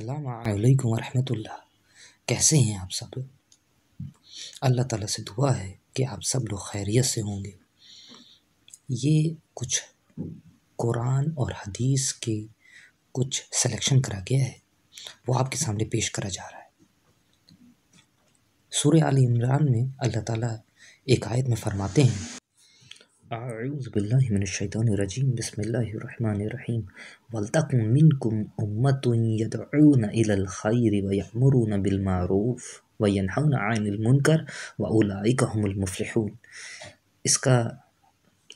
अस्सलाम रहमतुल्लाह कैसे हैं आप सब अल्लाह ताला से दुआ है कि आप सब लोग खैरियत से होंगे ये कुछ कुरान और हदीस के कुछ सिलेक्शन करा गया है वो आपके सामने पेश करा जा रहा है सूर्य आल इमरान में अल्लाह ताला एक आयत में फ़रमाते हैं इसका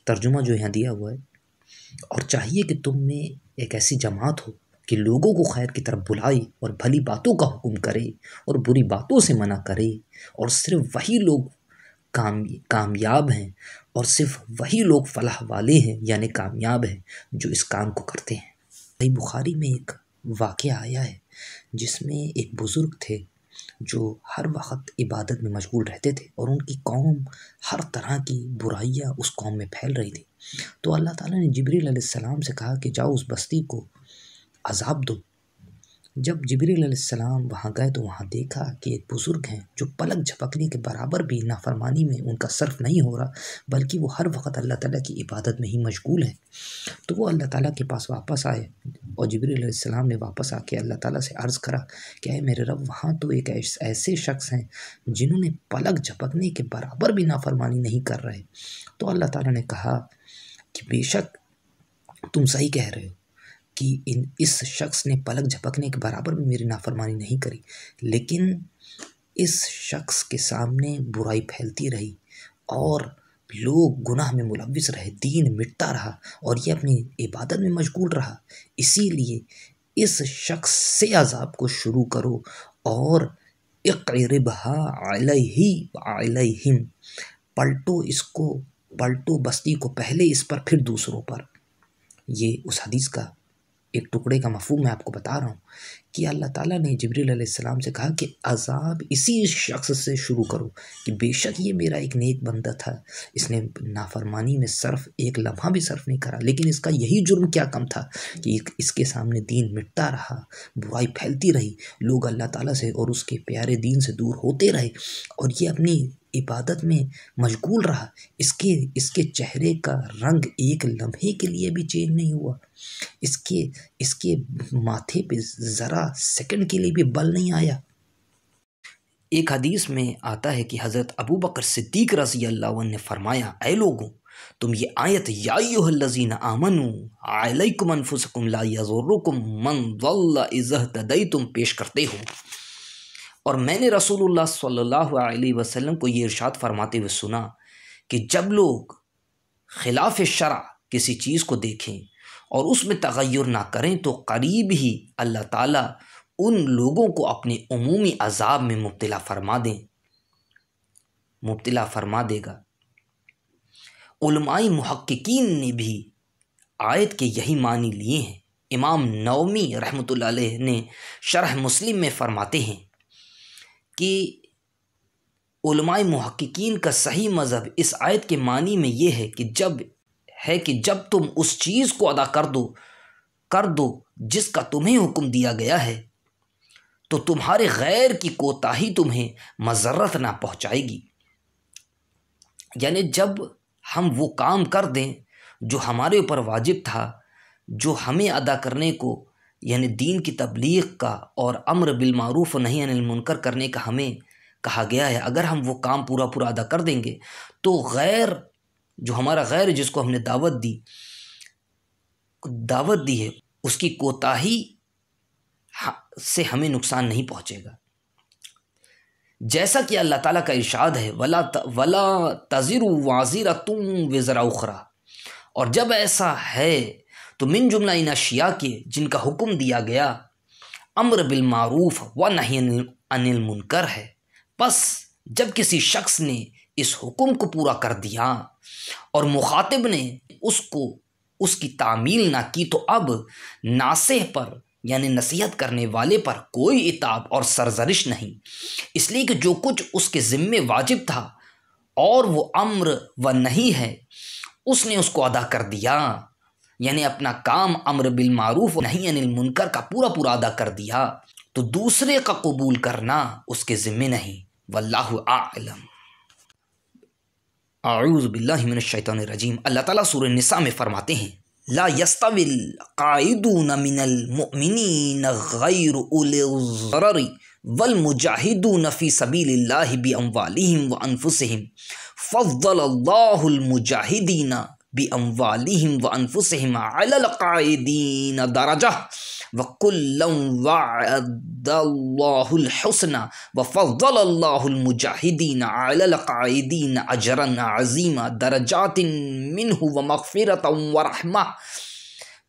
तर्जुमा जो यहाँ दिया हुआ है और चाहिए कि तुम में एक ऐसी जमात हो कि लोगों को खैर की तरफ बुलाए और भली बातों का हुक्म करे और बुरी बातों से मना करे और सिर्फ वही लोग काम कामयाब हैं और सिर्फ वही लोग फलाह वाले हैं यानी कामयाब हैं जो इस काम को करते हैं भाई बुखारी में एक वाक़ आया है जिसमें एक बुज़ुर्ग थे जो हर वक्त इबादत में मशगूल रहते थे और उनकी कौम हर तरह की बुराइयाँ उस कौम में फैल रही थी तो अल्लाह ताला ने जबरी सलाम से कहा कि जाओ उस बस्ती को अजाब दो जब जबरीसम वहाँ गए तो वहाँ देखा कि एक बुज़ुर्ग हैं जो पलक झपकने के बराबर भी नाफरमानी में उनका सर्फ नहीं हो रहा बल्कि वो हर वक्त अल्लाह ताला की इबादत में ही मशगूल हैं तो वो अल्लाह ताला के पास वापस आए और जबरीसम ने वापस आके अल्लाह ताला से अर्ज़ करा कि अरे मेरे रब वहाँ तो एक ऐसे शख्स हैं जिन्होंने पलक झपकने के बराबर भी नाफरमानी नहीं कर रहे तो अल्लाह तला ने कहा कि बेशक तुम सही कह रहे हो कि इन इस शख्स ने पलक झपकने के बराबर भी मेरी नाफरमानी नहीं करी लेकिन इस शख्स के सामने बुराई फैलती रही और लोग गुनाह में मुलविस रहे दीन मिटता रहा और ये अपनी इबादत में मशगूल रहा इसीलिए इस शख्स से अजाब को शुरू करो और ही आल हिम पलटो इसको पलटो बस्ती को पहले इस पर फिर दूसरों पर ये उस हदीस का एक टुकड़े का मफहम मैं आपको बता रहा हूँ कि अल्लाह ताला ने जबरीसम से कहा कि अजाब इसी शख्स से शुरू करो कि बेशक ये मेरा एक नेक बंदा था इसने नाफरमानी में सर्फ एक लम्हा भी सर्फ नहीं करा लेकिन इसका यही जुर्म क्या कम था कि इसके सामने दीन मिटता रहा बुराई फैलती रही लोग अल्लाह ताला से और उसके प्यारे दीन से दूर होते रहे और ये अपनी इबादत में मशगूल रहा इसके इसके चेहरे का रंग एक लम्हे के लिए भी चेंज नहीं हुआ इसके इसके माथे पे ज़रा सेकंड के लिए भी बल नहीं आया एक हदीस में आता है कि हज़रत अबू बकर सिद्दीक रजी अल्लाह ने फरमाया ए लोगों तुम ये आयत याजीन आमनु आलकुमन फुसकुम ला मन वल्ला इज़ह तदई तुम पेश करते हो और मैंने रसूलुल्लाह सल्लल्लाहु अलैहि वसल्लम को ये इरशाद फरमाते हुए सुना कि जब लोग खिलाफ शरा किसी चीज़ को देखें और उसमें तगैर ना करें तो करीब ही अल्लाह ताला उन लोगों को अपने अमूमी अजाब में मुबतला फरमा दें मुबतला फरमा देगा उलमाई महक्कीन ने भी आयत के यही मानी लिए हैं इमाम नवमी रहमत ने शरह मुस्लिम में फ़रमाते हैं कि महक्कीन का सही मज़हब इस आयत के मानी में ये है कि जब है कि जब तुम उस चीज़ को अदा कर दो कर दो जिसका तुम्हें हुक्म दिया गया है तो तुम्हारे गैर की कोताही तुम्हें मजरत ना पहुँचाएगी यानी जब हम वो काम कर दें जो हमारे ऊपर वाजिब था जो हमें अदा करने को यानी दीन की तबलीग का और अम्र बिलमूफ़ नहीं मुनकर करने का हमें कहा गया है अगर हम वो काम पूरा पूरा अदा कर देंगे तो गैर जो हमारा गैर जिसको हमने दावत दी दावत दी है उसकी कोताही से हमें नुकसान नहीं पहुँचेगा जैसा कि अल्लाह ताला का इरशाद है वला त, वला तज़िर वाजिर तुम वज़रा उखरा और जब ऐसा है तो मिन जुमला इन अशिया के जिनका हुक्म दिया गया अम्र बिलमूफ व नहीं अनिल मुनकर है बस जब किसी शख्स ने इस हुक्म को पूरा कर दिया और मुखातिब ने उसको उसकी तामील ना की तो अब नासेह पर यानी नसीहत करने वाले पर कोई इताब और सरजरिश नहीं इसलिए कि जो कुछ उसके ज़िम्मे वाजिब था और वो अम्र व नहीं है उसने उसको अदा कर दिया यानी अपना काम अमर बिल मारूफ नहीं अनिल मुनकर का पूरा पूरा अदा कर दिया तो दूसरे का कबूल करना उसके ज़िम्मे नहीं वल्लाह आलम आऊज़बिल्लिमिनशैतन रजीम अल्लाह ताला सूर निसा में फ़रमाते हैं ला यस्तविल कायदून मिनल मुमिनीन गैर उलरी वल मुजाहिदून फ़ी सबील बि व अनफुसहिम फ़ल मुजाहिदीना بأموالهم وأنفسهم على القاعدين درجة وكلا وعد الله الحسنى وفضل الله المجاهدين على القاعدين أجرا عظيما درجات منه ومغفرة ورحمة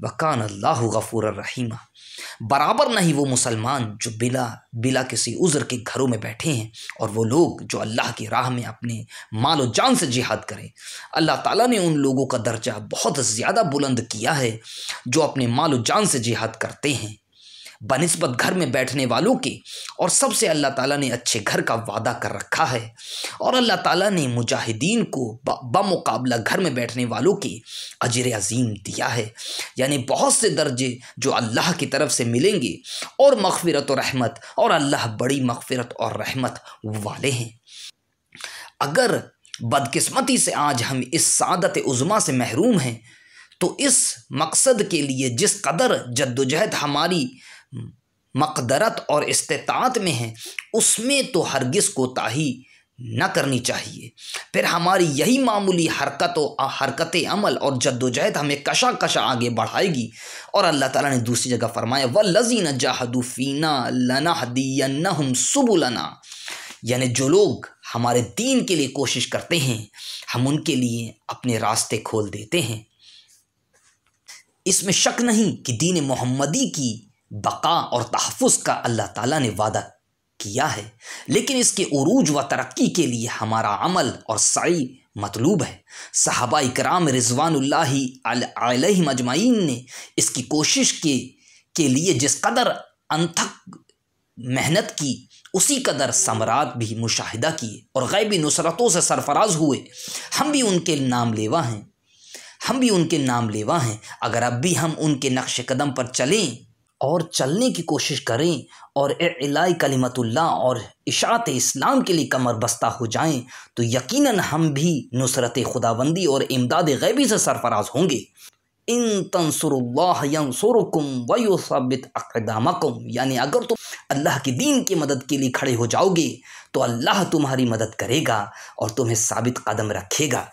وكان الله غفورا رحيما बराबर नहीं वो मुसलमान जो बिला बिला किसी उज़र के घरों में बैठे हैं और वो लोग जो अल्लाह की राह में अपने माल और जान से जिहाद करें अल्लाह ताला ने उन लोगों का दर्जा बहुत ज़्यादा बुलंद किया है जो अपने माल और जान से जिहाद करते हैं बनस्बत घर में बैठने वालों के और सबसे अल्लाह ताला ने अच्छे घर का वादा कर रखा है और अल्लाह ताला ने मुजाहिदीन को बामुकाबला घर में बैठने वालों के अजर अजीम दिया है यानी बहुत से दर्जे जो अल्लाह की तरफ से मिलेंगे और मगफ़रत और रहमत और अल्लाह बड़ी मगफ़रत और रहमत वाले हैं अगर बदकस्मती से आज हम इस सदत उज़मा से महरूम हैं तो इस मकसद के लिए जिस कदर जद्दोजहद हमारी मकदरत और इस्तात में है उसमें तो को कोताही न करनी चाहिए फिर हमारी यही मामूली हरकत हरकत अमल और जद्दोजहद हमें कशा कशा आगे बढ़ाएगी और अल्लाह ताला ने दूसरी जगह फरमाया व लजीन जहादुफीना लना हदीन सुबुलना यानी जो लोग हमारे दीन के लिए कोशिश करते हैं हम उनके लिए अपने रास्ते खोल देते हैं इसमें शक नहीं कि दीन मोहम्मदी की बका और तहफ़ का अल्लाह ताला ने वादा किया है लेकिन इसके उरूज व तरक्की के लिए हमारा अमल और सई मतलूब है साहबा कराम रिजवानल मजमाइन ने इसकी कोशिश के के लिए जिस कदर अनथक मेहनत की उसी कदर समरात भी मुशाहिदा किए और गैबी नुसरतों से सरफराज हुए हम भी उनके नाम लेवा हैं हम भी उनके नाम लेवा हैं अगर अब भी हम उनके नक्श कदम पर चलें और चलने की कोशिश करें और इलाई कलीमतुल्ला और इशात इस्लाम के लिए कमर बस्ता हो जाएं तो यकीनन हम भी नुसरत खुदाबंदी और इमदाद गैबी से सरफराज होंगे इन तनसरल्लासरकुम वयुसबित अकदामकुम यानी अगर तुम अल्लाह के दीन की मदद के लिए खड़े हो जाओगे तो अल्लाह तुम्हारी मदद करेगा और तुम्हें साबित कदम रखेगा